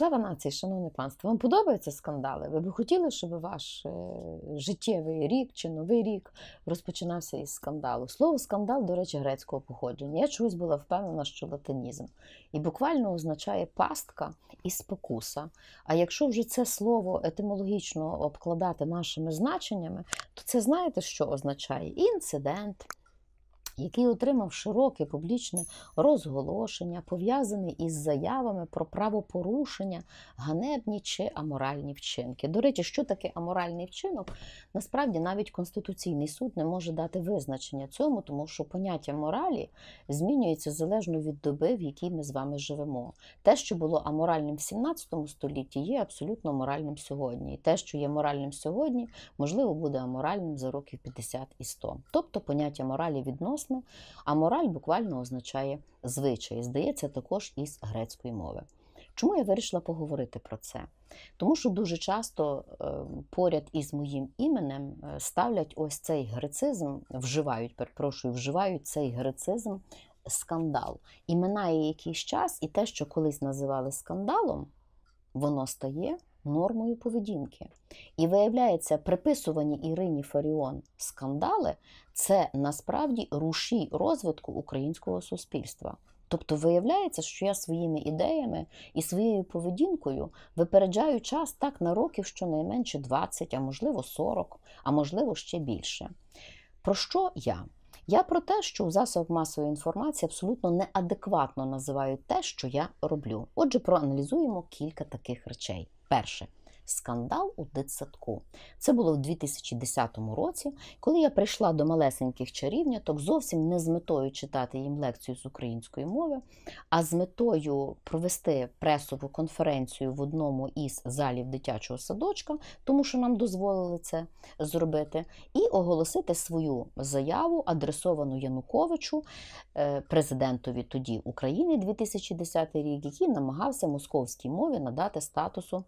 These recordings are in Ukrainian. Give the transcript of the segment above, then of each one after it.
Слава нації, шановне панство, вам подобаються скандали? Ви б хотіли, щоб ваш е, життєвий рік чи новий рік розпочинався із скандалу? Слово скандал, до речі, грецького походження. Я чогось була впевнена, що латинізм. І буквально означає пастка і спокуса. А якщо вже це слово етимологічно обкладати нашими значеннями, то це знаєте, що означає? Інцидент який отримав широке публічне розголошення, пов'язане із заявами про правопорушення, ганебні чи аморальні вчинки. До речі, що таке аморальний вчинок? Насправді навіть Конституційний суд не може дати визначення цьому, тому що поняття моралі змінюється залежно від доби, в якій ми з вами живемо. Те, що було аморальним в 17 столітті, є абсолютно моральним сьогодні. І те, що є моральним сьогодні, можливо, буде аморальним за років 50 і 100. Тобто поняття моралі відносно класно, а мораль буквально означає звичай. Здається, також із грецької мови. Чому я вирішила поговорити про це? Тому що дуже часто е, поряд із моїм іменем е, ставлять ось цей грецизм, вживають, перепрошую, вживають цей грецизм скандал. І минає якийсь час, і те, що колись називали скандалом, воно стає нормою поведінки. І виявляється, приписувані Ірині Фаріон скандали це насправді руші розвитку українського суспільства. Тобто виявляється, що я своїми ідеями і своєю поведінкою випереджаю час так на років щонайменше 20, а можливо 40, а можливо ще більше. Про що я? Я про те, що в засобах масової інформації абсолютно неадекватно називають те, що я роблю. Отже, проаналізуємо кілька таких речей. Перше. Скандал у дитсадку. Це було в 2010 році, коли я прийшла до малесеньких чарівняток, зовсім не з метою читати їм лекцію з української мови, а з метою провести пресову конференцію в одному із залів дитячого садочка, тому що нам дозволили це зробити, і оголосити свою заяву, адресовану Януковичу, е, президентові тоді України 2010 рік, який намагався московській мові надати статусу.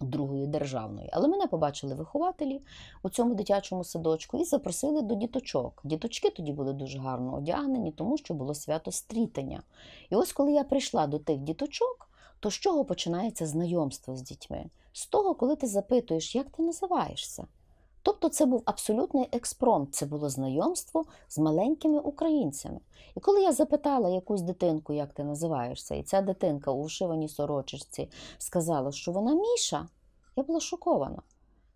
Другої державної, але мене побачили вихователі у цьому дитячому садочку і запросили до діточок. Діточки тоді були дуже гарно одягнені, тому що було свято стрітання. І ось коли я прийшла до тих діточок, то з чого починається знайомство з дітьми? З того, коли ти запитуєш, як ти називаєшся. Тобто це був абсолютний експромт, це було знайомство з маленькими українцями. І коли я запитала якусь дитинку, як ти називаєшся, і ця дитинка у вшиваній сорочечці сказала, що вона Міша, я була шокована.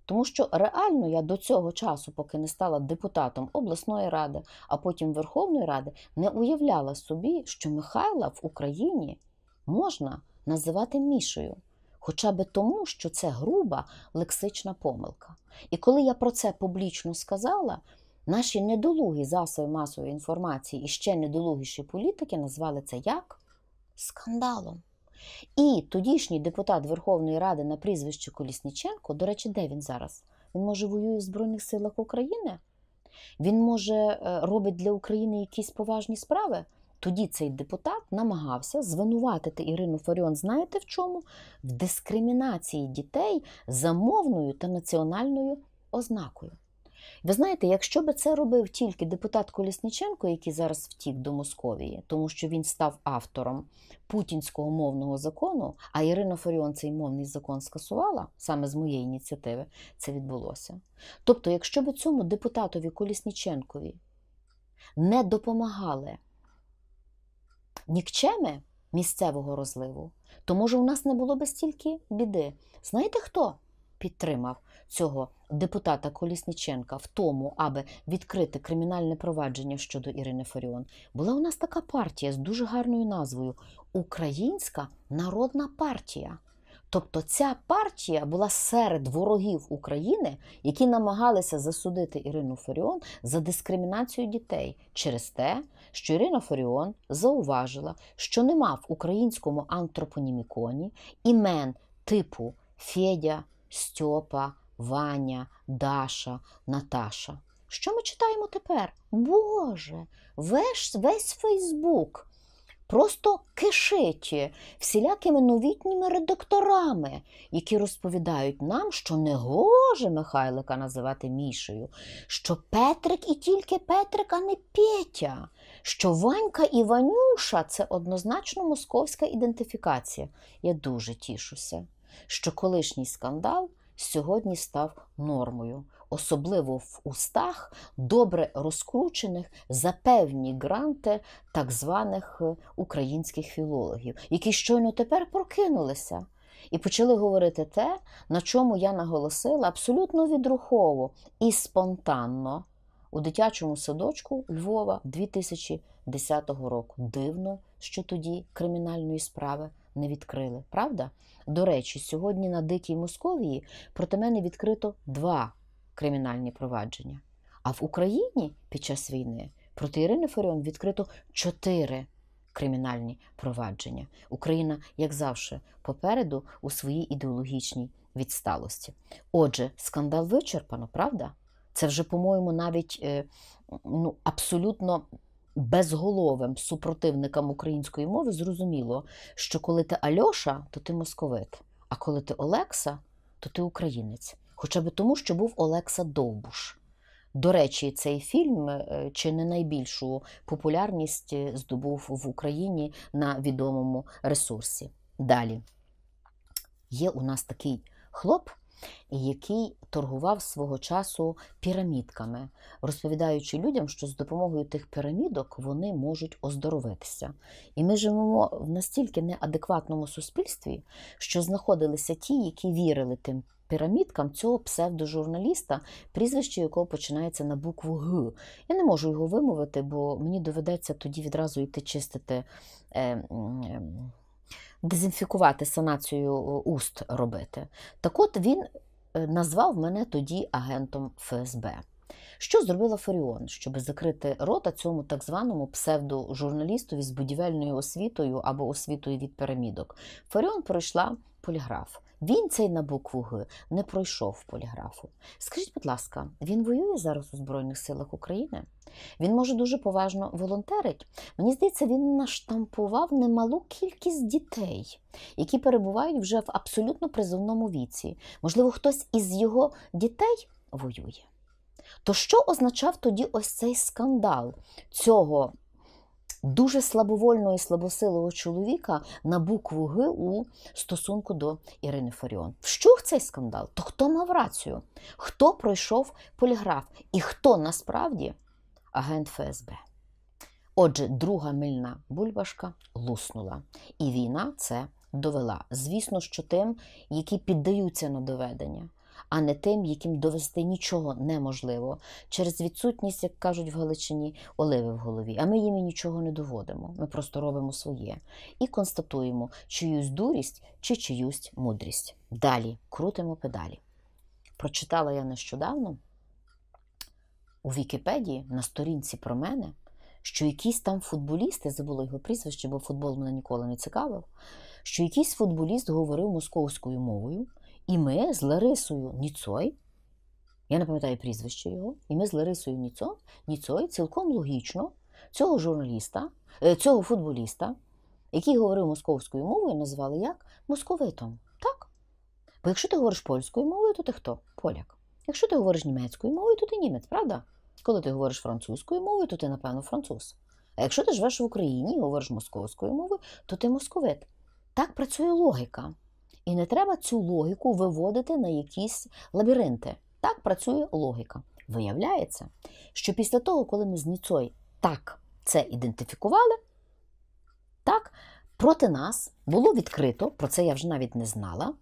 Тому що реально я до цього часу, поки не стала депутатом обласної ради, а потім Верховної Ради, не уявляла собі, що Михайла в Україні можна називати Мішою хоча би тому, що це груба лексична помилка. І коли я про це публічно сказала, наші недолугі засоби масової інформації і ще недолугіші політики назвали це як скандалом. І тодішній депутат Верховної Ради на прізвище Колісніченко, до речі, де він зараз? Він може воює в Збройних силах України? Він може е, робить для України якісь поважні справи. Тоді цей депутат намагався звинуватити Ірину Фаріон, знаєте в чому? В дискримінації дітей за мовною та національною ознакою. Ви знаєте, якщо би це робив тільки депутат Колісніченко, який зараз втік до Московії, тому що він став автором путінського мовного закону, а Ірина Фаріон цей мовний закон скасувала саме з моєї ініціативи, це відбулося. Тобто, якщо б цьому депутатові Колісніченкові не допомагали нікчеми місцевого розливу, то, може, у нас не було би стільки біди. Знаєте хто? Підтримав цього депутата Колісніченка в тому, аби відкрити кримінальне провадження щодо Ірини Фаріон, була у нас така партія з дуже гарною назвою Українська народна партія. Тобто ця партія була серед ворогів України, які намагалися засудити Ірину Фаріон за дискримінацію дітей через те, що Ірина Фаріон зауважила, що нема в українському антропоніміконі імен типу Федя, Стьопа, Ваня, Даша, Наташа. Що ми читаємо тепер? Боже, весь, весь Фейсбук просто кишеті всілякими новітніми редакторами, які розповідають нам, що не гоже Михайлика називати Мішею, що Петрик і тільки Петрик, а не Петя, що Ванька і Ванюша це однозначно московська ідентифікація. Я дуже тішуся, що колишній скандал сьогодні став нормою, особливо в устах добре розкручених за певні гранти так званих е, українських філологів, які щойно тепер прокинулися. І почали говорити те, на чому я наголосила абсолютно відрухово і спонтанно, у дитячому садочку Львова 2010 року. Дивно, що тоді кримінальної справи не відкрили. Правда? До речі, сьогодні на Дикій Московії проти мене відкрито два кримінальні провадження. А в Україні під час війни проти Ірини Фаріон відкрито чотири. Кримінальні провадження. Україна, як завжди, попереду у своїй ідеологічній відсталості. Отже, скандал вичерпано, правда? Це вже, по-моєму, навіть е, ну, абсолютно безголовим супротивникам української мови зрозуміло, що коли ти Альоша, то ти московит, а коли ти Олекса, то ти українець. Хоча б тому, що був Олекса Довбуш. До речі, цей фільм е, чи не найбільшу популярність е, здобув в Україні на відомому ресурсі. Далі є у нас такий хлоп який торгував свого часу пірамідками, розповідаючи людям, що з допомогою тих пірамідок вони можуть оздоровитися. І ми живемо в настільки неадекватному суспільстві, що знаходилися ті, які вірили тим. Пірамідкам цього псевдожурналіста, прізвище якого починається на букву Г. Я не можу його вимовити, бо мені доведеться тоді відразу йти чистити. Е, е, дезінфікувати санацію е, уст робити. Так от він е, назвав мене тоді агентом ФСБ. Що зробила Фаріон, щоб закрити рота цьому так званому псевдожурналістові з будівельною освітою або освітою від пірамідок? Фаріон пройшла поліграф. Він цей на букву Г не пройшов поліграфу. Скажіть, будь ласка, він воює зараз у Збройних силах України? Він може дуже поважно волонтерить. Мені здається, він наштампував немалу кількість дітей, які перебувають вже в абсолютно призовному віці. Можливо, хтось із його дітей воює. То що означав тоді ось цей скандал цього дуже слабовольного і слабосилого чоловіка на букву Г у стосунку до Ірини Фаріон. Вщух цей скандал? То хто мав рацію? Хто пройшов поліграф і хто насправді агент ФСБ? Отже, друга мильна бульбашка луснула. І війна це довела. Звісно, що тим, які піддаються на доведення а не тим, яким довести нічого неможливо через відсутність, як кажуть в Галичині, оливи в голові. А ми їм і нічого не доводимо. Ми просто робимо своє і констатуємо чиюсь дурість чи чиюсь мудрість. Далі крутимо педалі. Прочитала я нещодавно у Вікіпедії на сторінці про мене. Що якісь там футболісти, забула його прізвище, бо футбол мене ніколи не цікавив, що якийсь футболіст говорив московською мовою, і ми з Ларисою Ніцой, я не пам'ятаю прізвище його, і ми з Ларисою Ніцо, Ніцой цілком логічно цього журналіста, е, цього футболіста, який говорив московською мовою, назвали як московитом. Так? Бо якщо ти говориш польською мовою, то ти хто? Поляк. Якщо ти говориш німецькою мовою, то ти німець, правда? Коли ти говориш французькою мовою, то ти, напевно, француз. А якщо ти живеш в Україні і говориш московською мовою, то ти московит. Так працює логіка. І не треба цю логіку виводити на якісь лабіринти. Так працює логіка. Виявляється, що після того, коли ми з Ніцой так це ідентифікували, так проти нас було відкрито, про це я вже навіть не знала.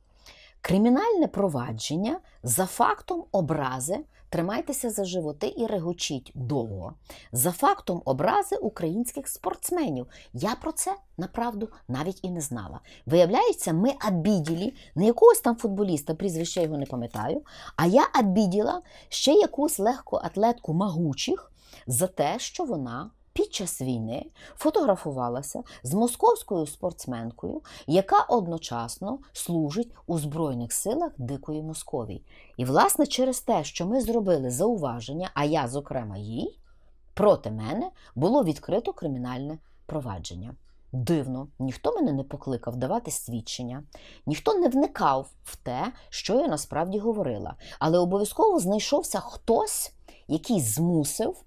Кримінальне провадження за фактом образи, тримайтеся за животи і регочіть довго. За фактом образи українських спортсменів. Я про це направду навіть і не знала. Виявляється, ми обіділи не якогось там футболіста, прізвище його не пам'ятаю. А я обіділа ще якусь легку атлетку могучих за те, що вона під час війни фотографувалася з московською спортсменкою, яка одночасно служить у Збройних силах Дикої Московії. І, власне, через те, що ми зробили зауваження, а я, зокрема, їй, проти мене було відкрито кримінальне провадження. Дивно, ніхто мене не покликав давати свідчення, ніхто не вникав в те, що я насправді говорила. Але обов'язково знайшовся хтось, який змусив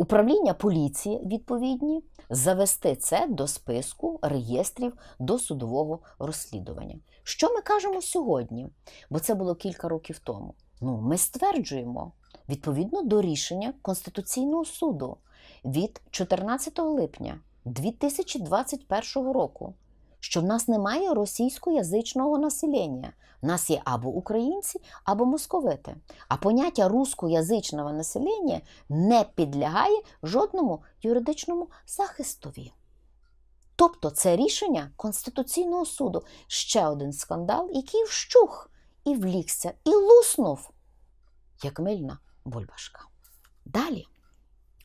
Управління поліції відповідні завести це до списку реєстрів до судового розслідування. Що ми кажемо сьогодні? Бо це було кілька років тому. Ну, ми стверджуємо відповідно до рішення Конституційного суду від 14 липня 2021 року що в нас немає російськоязичного населення. В нас є або українці, або московити. А поняття рускоязичного населення не підлягає жодному юридичному захистові. Тобто це рішення Конституційного суду ще один скандал, який вщух і влікся, і луснув, як мильна бульбашка. Далі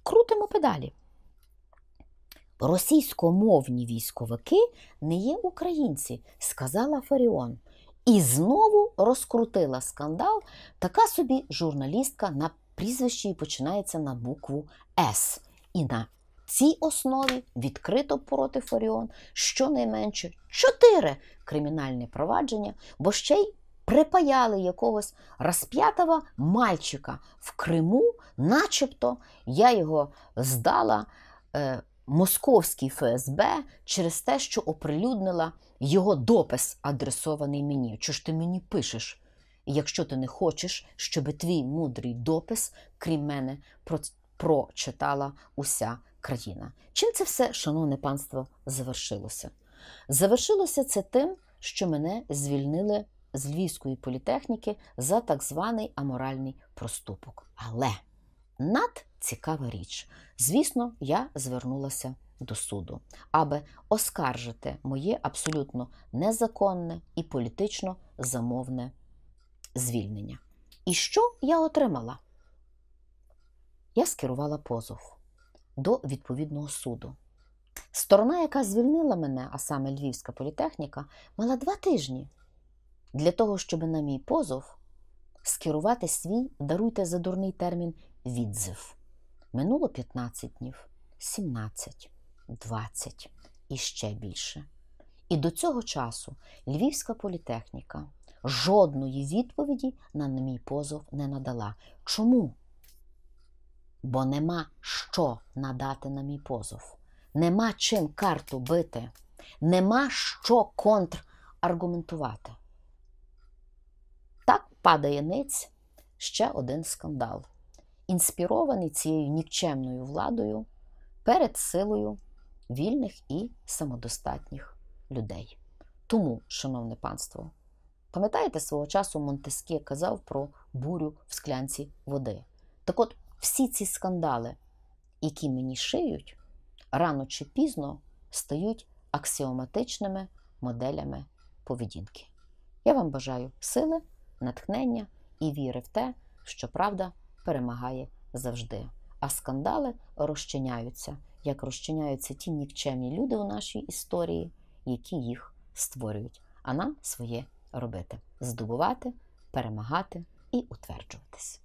крутимо педалі російськомовні військовики не є українці, сказала Фаріон. І знову розкрутила скандал така собі журналістка на прізвищі починається на букву С. І на цій основі відкрито проти Фаріон щонайменше чотири кримінальні провадження, бо ще й припаяли якогось розп'ятого мальчика в Криму, начебто я його здала. Е, Московський ФСБ через те, що оприлюднила його допис, адресований мені. Чого ж ти мені пишеш? Якщо ти не хочеш, щоб твій мудрий допис, крім мене, прочитала уся країна. Чим це все, шановне панство, завершилося? Завершилося це тим, що мене звільнили з львівської політехніки за так званий аморальний проступок. Але надцікава річ. Звісно, я звернулася до суду, аби оскаржити моє абсолютно незаконне і політично замовне звільнення. І що я отримала? Я скерувала позов до відповідного суду. Сторона, яка звільнила мене, а саме Львівська політехніка, мала два тижні для того, щоб на мій позов скерувати свій даруйте за дурний термін відзив. Минуло 15 днів, 17, 20 і ще більше. І до цього часу Львівська політехніка жодної відповіді на мій позов не надала. Чому? Бо нема що надати на мій позов, нема чим карту бити, нема що контраргументувати. Так падає ниць ще один скандал інспірований цією нікчемною владою перед силою вільних і самодостатніх людей. Тому, шановне панство, пам'ятаєте, свого часу Монтескє казав про бурю в склянці води. Так от всі ці скандали, які мені шиють, рано чи пізно стають аксіоматичними моделями поведінки. Я вам бажаю сили, натхнення і віри в те, що правда перемагає завжди. А скандали розчиняються, як розчиняються ті нікчемні люди у нашій історії, які їх створюють, а нам своє робити: здобувати, перемагати і утверджуватись.